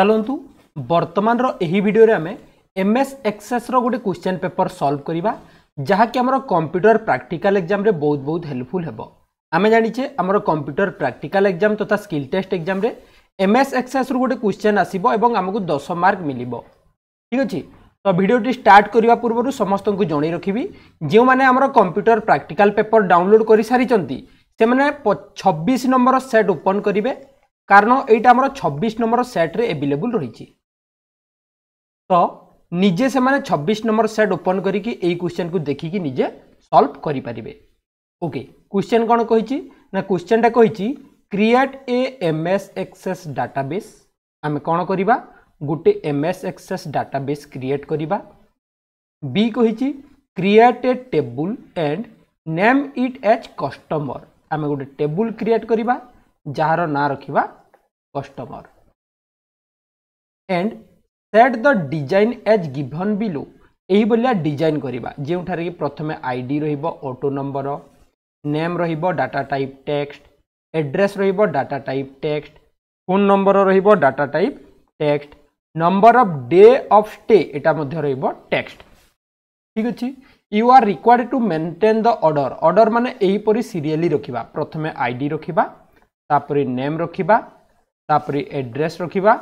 ଚାଲନ୍ତୁ ବର୍ତ୍ତମାନର ଏହି ଭିଡ଼ିଓରେ ଆମେ ଏମ୍ ଏସ୍ ଏକ୍ସେସ୍ର ଗୋଟେ କ୍ୱେଶ୍ଚନ୍ ପେପର୍ ସଲ୍ଭ କରିବା ଯାହାକି ଆମର କମ୍ପ୍ୟୁଟର ପ୍ରାକ୍ଟିକାଲ ଏକ୍ଜାମ୍ରେ ବହୁତ ବହୁତ ହେଲ୍ପଫୁଲ୍ ହେବ ଆମେ ଜାଣିଛେ ଆମର କମ୍ପ୍ୟୁଟର ପ୍ରାକ୍ଟିକାଲ ଏକ୍ଜାମ୍ ତଥା ସ୍କିଲ୍ ଟେଷ୍ଟ ଏକ୍ଜାମ୍ରେ ଏମ୍ ଏସ୍ ଏକ୍ସେସ୍ରୁ ଗୋଟେ କ୍ୱେଶ୍ଚନ୍ ଆସିବ ଏବଂ ଆମକୁ ଦଶ ମାର୍କ ମିଳିବ ଠିକ୍ ଅଛି ତ ଭିଡ଼ିଓଟି ଷ୍ଟାର୍ଟ କରିବା ପୂର୍ବରୁ ସମସ୍ତଙ୍କୁ ଜଣାଇ ରଖିବି ଯେଉଁମାନେ ଆମର କମ୍ପ୍ୟୁଟର ପ୍ରାକ୍ଟିକାଲ ପେପର୍ ଡାଉନଲୋଡ଼୍ କରିସାରିଛନ୍ତି ସେମାନେ ଛବିଶ ନମ୍ବର ସେଟ୍ ଓପନ୍ କରିବେ কারণ এইটা আমার ছবিশ নম্বর সেট্রে এভেলেবল রয়েছে তো নিজে সে ছবিশ নম্বর সেট ওপন করি এই কোশ্চেন কু দেখি নিজে সলভ করে পারে ওকে কোশ্চেন কোণ কী না কোশ্চেনটা কী create a M S access database আমি কোণ করা গোটে M S access database create করা বি কী create a table and name it as customer আমি গোটে টেবুল ক্রিয়েট করা যার না রাখবা customer and set the design as given below এইভাবে ডিজাইন করা যেঠারে কি প্রথমে আইডি রহব অটো নম্বর নেম রহব ডাটা টাইপ টেক্সট এড্রেস রহব data type text phone number রহব data type text number of day of stay এটা মধ্যে রহব টেক্সট ঠিক আছে you are required to maintain the order order মানে এইপরি সিরিয়ালি রখিবা প্রথমে আইডি রখিবা তাপরে নেম রখিবা তাপরে এড্রেস রখিবা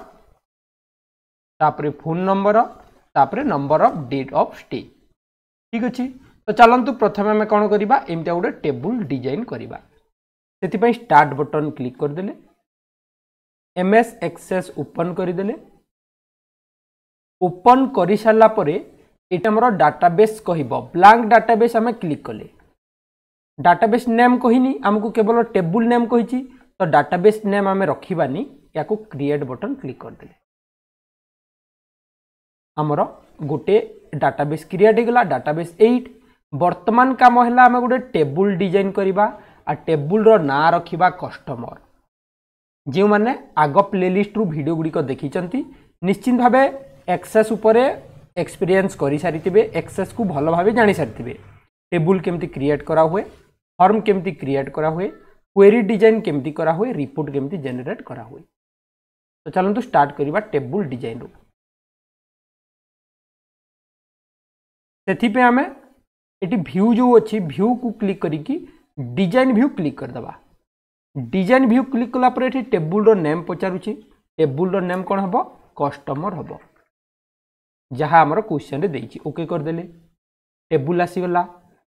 তাপরে ফোন নম্বর তাপরে number of date of stay ঠিক আছে তো চালু প্রথমে আমি কোণ করা এমটা গোটে টেবুল ডিজাইন করা সেপাই স্টার্ট বটন ক্লিক করেদেলে এম এস এক্সেস ওপন করেদেলে ওপন করে সারা পরে এটা আমার ডাটাবেস কহব ব্লাঙ্ক ডাটাবেস আমি ক্লিক কলে ডাটাবেস নেম কহিনি আমি কেবল টেবুল নেম কহিছি ତ ଡାଟାବେସ୍ ନେମ୍ ଆମେ ରଖିବାନି ୟାକୁ କ୍ରିଏଟ୍ ବଟନ୍ କ୍ଲିକ୍ କରିଦେଲେ ଆମର ଗୋଟେ ଡାଟାବେସ୍ କ୍ରିଏଟ୍ ହେଇଗଲା ଡାଟାବେସ୍ ଏଇଟ୍ ବର୍ତ୍ତମାନ କାମ ହେଲା ଆମେ ଗୋଟେ ଟେବୁଲ୍ ଡିଜାଇନ୍ କରିବା ଆଉ ଟେବୁଲ୍ର ନାଁ ରଖିବା କଷ୍ଟମର ଯେଉଁମାନେ ଆଗ ପ୍ଲେଲିଷ୍ଟରୁ ଭିଡ଼ିଓ ଗୁଡ଼ିକ ଦେଖିଛନ୍ତି ନିଶ୍ଚିତ ଭାବେ ଏକ୍ସେସ୍ ଉପରେ ଏକ୍ସପିରିଏନ୍ସ କରିସାରିଥିବେ ଏକ୍ସେସ୍କୁ ଭଲ ଭାବେ ଜାଣିସାରିଥିବେ ଟେବୁଲ୍ କେମିତି କ୍ରିଏଟ୍ କରାହୁଏ ଫର୍ମ କେମିତି କ୍ରିଏଟ୍ କରାହୁଏ କ୍ୱେରି ଡିଜାଇନ୍ କେମିତି କରାହୁଏ ରିପୋର୍ଟ କେମିତି ଜେନେରେଟ୍ କରାହୁଏ ତ ଚାଲନ୍ତୁ ଷ୍ଟାର୍ଟ କରିବା ଟେବୁଲ୍ ଡିଜାଇନ୍ରୁ ସେଥିପାଇଁ ଆମେ ଏଠି ଭ୍ୟୁ ଯେଉଁ ଅଛି ଭ୍ୟୁକୁ କ୍ଲିକ୍ କରିକି ଡିଜାଇନ୍ ଭ୍ୟୁ କ୍ଲିକ୍ କରିଦେବା ଡିଜାଇନ୍ ଭ୍ୟୁ କ୍ଲିକ୍ କଲା ପରେ ଏଠି ଟେବୁଲ୍ର ନେମ୍ ପଚାରୁଛି ଟେବୁଲ୍ର ନେମ୍ କ'ଣ ହେବ କଷ୍ଟମର ହେବ ଯାହା ଆମର କ୍ୱେଶ୍ଚନ୍ରେ ଦେଇଛି ଓକେ କରିଦେଲେ ଟେବୁଲ୍ ଆସିଗଲା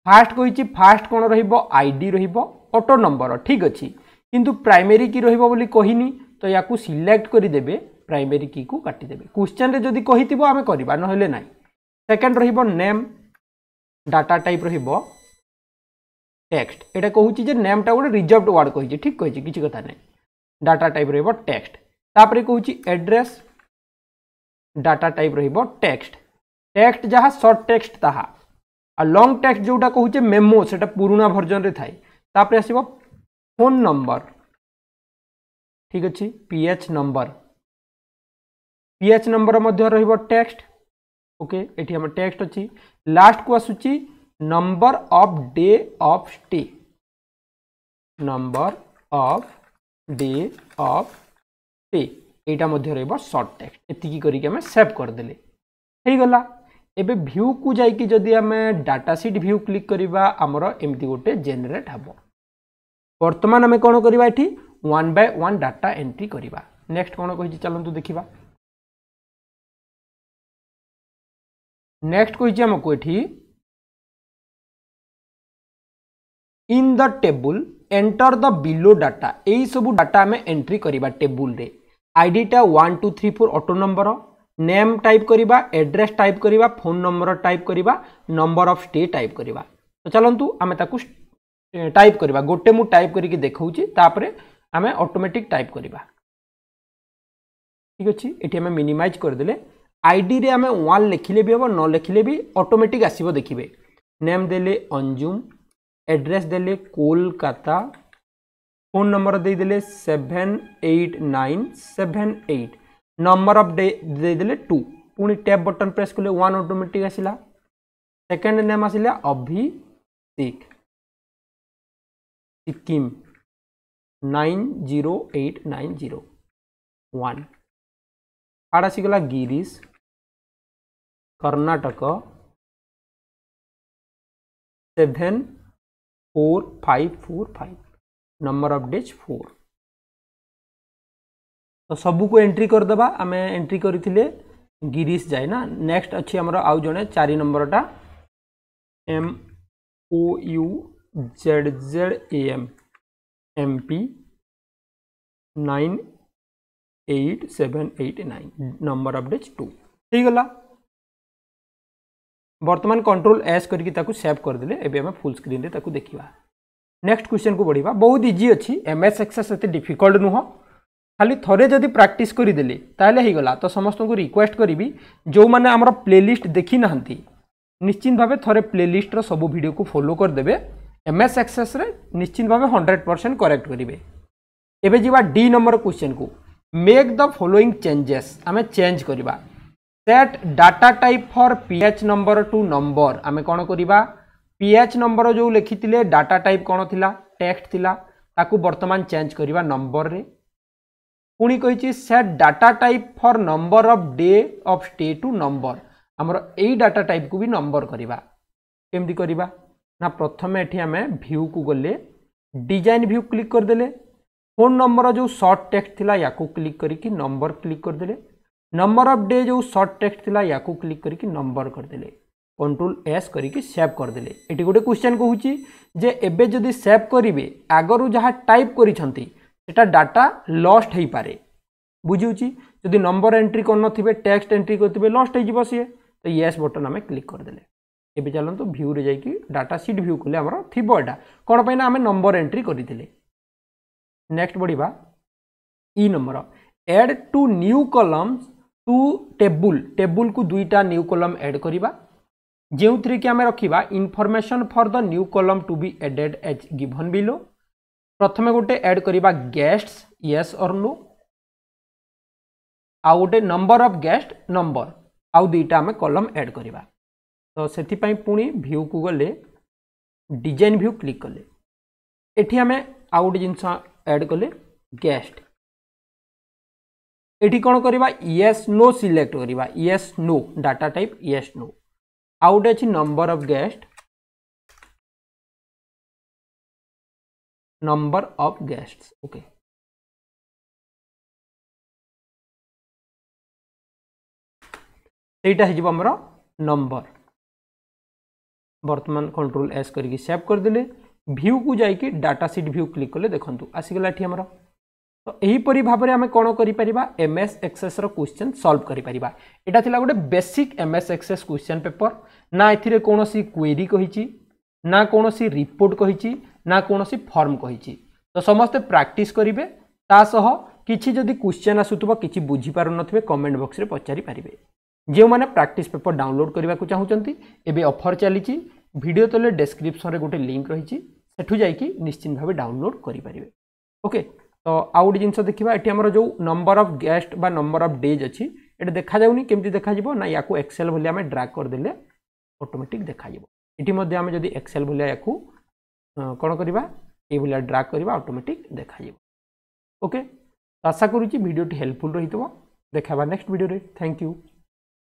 ফার্স্ট কইছি ফার্স্ট কোণ রহব আইডি রহব অটো নম্বর ঠিক আছে কিন্তু প্রাইমেরি কি রহব বলে কহিনি তো ইয়াকু সিলেক্ট করে দেবে প্রাইমেরি কি কু কাটি দেবে কোশ্চেন যদি কহিথিব আমি করিবা নহলে নাই সেকেন্ড রহব নেম ডাটা টাইপ রহব টেক্সট এটা কুচি যে নেমটা গোটে রিজর্ভড ওয়ার্ড কইছে ঠিক কইছে কিছু কথা নাই ডাটা টাইপ রহব টেক্সট তাপরে কুচি এড্রেস ডাটা টাইপ রহব টেক্সট টেক্সট যাহা সর্ট টেক্সট তাহা আর লং টেক্সট যেটা কুচে মেমো সেটা পুরোনা ভর্জন রে থাকে তাপরে আসব ফোন নম্বর ঠিক আছে পিএচ নম্বর পিএচ নম্বর মধ্যে রহব টেক্সট ওকে এটি আমার টেক্সট অছি লাস্ট কু আসুচি number of day of stay number of day of stay এইটা মধ্যে রহব সর্ট টেক্সট এতিকি করিকি আমি সেভ করেদেলে হয়ে গলা এবে ভিউকু যাই যদি আমি ডাটা সিট ভিউ ক্লিক করা আমার এমতি গোটে জেনেট হব বর্তমান আমি কোণ করা এটি one by one data entry করা নেক্সট কোণ কী চলতু দেখা নেক্সট কী আমি এটি in the table enter the below data এই সবু ডাটা আমি এন্ট্রি করা টেবুলে আইডিটা one two three four auto number name type करा एड्रेस टाइप करा फोन नंबर टाइप करा नंबर अफ स्टे टाइप करा तो चलतु आम टाइप करा गोटे मुझे टाइप करके देखी तापर आम अटोमेटिक टाइप करा ठीक अच्छे ये आम मिनिमाइज करदे आईडी आम वन लिखिले भी हम न लिखिले भी अटोमेटिक आस देखिए नेम दे अंजुम एड्रेस दे कोलकाता फोन नंबर देदेले seven eight nine seven eight number of ଦେଇଦେଲେ ଟୁ ପୁଣି ଟ୍ୟାବ୍ ବଟନ୍ ପ୍ରେସ୍ କଲେ ୱାନ୍ ଅଟୋମେଟିକ୍ ଆସିଲା ସେକେଣ୍ଡ ନେମ୍ ଆସିଲା Abhishek Sikkim nine zero eight nine zero one ଆଡ଼ ଆସିଗଲା Girish Karnataka seven four five four five number of days four तो सबको को एंट्री करदे आम एंट्री करें गिरीश जाए ना नेक्स्ट अच्छी आम आउ जड़े चार नंबरटा M O U Z Z A M M P nine eight seven eight nine number of days two ठीक है बर्तमान कंट्रोल एस करके सेव करदे एम फुल स्क्रीन देखा नेक्स्ट क्वेश्चन को बढ़िया बहुत इजी अच्छी एम एस एक्सेस एत डिफिकल्ट नुह খালি থরে যদি প্রাকটিস করিদেলি তাহলে হয়ে গলা তো সমস্ত রিকোয়েস্ট করবি যে আমার প্লে লিষ্ট দেখি না নিশ্চিন্তভাবে থরে প্লে লিষ্টর সবু ভিডিওকে ফলো করিদেবে এম এস এক্সেসে নিশ্চিন্তভাবে হন্ড্রেড পরসেন্ট করেক্ট করবে এবে যা ডি নম্বর কোশ্চেন কু মেক দ ফলোইং চেঞ্জেস আমি চেঞ্জ করা set data type for phone number to number আমি কোণ করা পিএচ নম্বর যে লিখি ডাটা টাইপ কোণ লা টেক্সট লা তাকে বর্তমান চেঞ্জ করা নম্বরের ପୁଣି କହିଛି set data type for number of day of stay to number ଆମର ଏଇ ଡାଟା ଟାଇପ୍କୁ ବି ନମ୍ବର କରିବା କେମିତି କରିବା ନା ପ୍ରଥମେ ଏଠି ଆମେ ଭ୍ୟୁକୁ ଗଲେ ଡିଜାଇନ୍ ଭ୍ୟୁ କ୍ଲିକ୍ କରିଦେଲେ ଫୋନ୍ ନମ୍ବର ଯେଉଁ ସର୍ଟ ଟେକ୍ସଟ ଥିଲା ୟାକୁ କ୍ଲିକ୍ କରିକି ନମ୍ବର କ୍ଲିକ୍ କରିଦେଲେ ନମ୍ବର ଅଫ୍ ଡେ ଯେଉଁ ସର୍ଟ ଟେକ୍ସଟ ଥିଲା ୟାକୁ କ୍ଲିକ୍ କରିକି ନମ୍ବର କରିଦେଲେ କଣ୍ଟ୍ରୋଲ ଏସ୍ କରିକି ସେଭ୍ କରିଦେଲେ ଏଠି ଗୋଟେ କ୍ୱେଶ୍ଚନ୍ କହୁଛି ଯେ ଏବେ ଯଦି ସେଭ୍ କରିବେ ଆଗରୁ ଯାହା ଟାଇପ୍ କରିଛନ୍ତି এটা ଡାଟା ଲଷ୍ଟ ହେଇପାରେ ବୁଝିଉଛି ଯଦି ନମ୍ବର ଏଣ୍ଟ୍ରି କରିନଥିବେ ଟେକ୍ସଟ ଏଣ୍ଟ୍ରି କରିଥିବେ ଲଷ୍ଟ ହେଇଯିବ ସିଏ ତ ୟେସ୍ ବଟନ୍ ଆମେ କ୍ଲିକ୍ କରିଦେଲେ ଏବେ ଚାଲନ୍ତୁ ଭ୍ୟୁରେ ଯାଇକି ଡାଟା ସିଟ୍ ଭ୍ୟୁ କଲେ ଆମର ଥିବ ଏଇଟା କ'ଣ ପାଇଁ ନା ଆମେ ନମ୍ବର ଏଣ୍ଟ୍ରି କରିଥିଲେ ନେକ୍ସଟ ବଢ଼ିବା E number add two new columns to table ଟେବୁଲକୁ ଦୁଇଟା ନ୍ୟୁ କଲମ୍ ଏଡ୍ କରିବା ଯେଉଁଥିରେ କି ଆମେ ରଖିବା information for the new column to be added as given below प्रथमे गोटे एड करा गेस्ट येस और नो आउ गोटे नंबर अफ गेस्ट नंबर आउ दुईटा आम कलम एड करवा तो से पुणी भ्यू को गले डिजाइन भ्यू क्लिक कले ये आउ गोटे जिन एड कले गेस्ट ये कौन करवा येस नो सिलेक्ट करवा yes no data type yes no आउ गोटे अच्छी number of guest number of guests okay एटा हिजबो नंबर वर्तमान कंट्रोल एस करके सेव कर देले को जाई के डाटा सीट व्यू क्लिक कले देखंतु आसीगला ये तो एही भाव में आम कौन करि परिबा एमएस एक्सेस रो क्वेश्चन सॉल्व करि परिबा गोटे basic M S access question paper ना एथिरे कोनोसी क्वेरी कहिची ना सी रिपोर्ट कही ନା କୌଣସି ଫର୍ମ କହିଛି ତ ସମସ୍ତେ ପ୍ରାକ୍ଟିସ୍ କରିବେ ତା ସହ କିଛି ଯଦି କ୍ୱେଶ୍ଚନ୍ ଆସୁଥିବ କିଛି ବୁଝିପାରୁନଥିବେ କମେଣ୍ଟ ବକ୍ସରେ ପଚାରିପାରିବେ ଯେଉଁମାନେ ପ୍ରାକ୍ଟିସ୍ ପେପର୍ ଡାଉନଲୋଡ଼୍ କରିବାକୁ ଚାହୁଁଛନ୍ତି ଏବେ ଅଫର୍ ଚାଲିଛି ଭିଡ଼ିଓ ତଳେ ଡେସ୍କ୍ରିପ୍ସନ୍ରେ ଗୋଟେ ଲିଙ୍କ୍ ରହିଛି ସେଠୁ ଯାଇକି ନିଶ୍ଚିତ ଭାବେ ଡାଉନଲୋଡ଼୍ କରିପାରିବେ ଓକେ ତ ଆଉ ଗୋଟେ ଜିନିଷ ଦେଖିବା ଏଠି ଆମର ଯେଉଁ ନମ୍ବର ଅଫ୍ ଗେଷ୍ଟ ବା ନମ୍ବର ଅଫ୍ ଡେଜ୍ ଅଛି ଏଠି ଦେଖାଯାଉନି କେମିତି ଦେଖାଯିବ ନା ୟାକୁ ଏକ୍ସେଲ୍ ଭଳି ଆମେ ଡ୍ରାକ୍ କରିଦେଲେ ଅଟୋମେଟିକ୍ ଦେଖାଯିବ ଏଠି ମଧ୍ୟ ଆମେ ଯଦି ଏକ୍ସେଲ୍ ଭଳିଆ ୟାକୁ କ'ଣ କରିବା ଏଇଭଳିଆ ଡ୍ରାକ୍ କରିବା ଅଟୋମେଟିକ୍ ଦେଖାଯିବ ଓକେ ଆଶା କରୁଛି ଭିଡ଼ିଓଟି ହେଲ୍ପଫୁଲ୍ ରହିଥିବ ଦେଖାହେବା ନେକ୍ସଟ ଭିଡ଼ିଓରେ ଥ୍ୟାଙ୍କ ୟୁ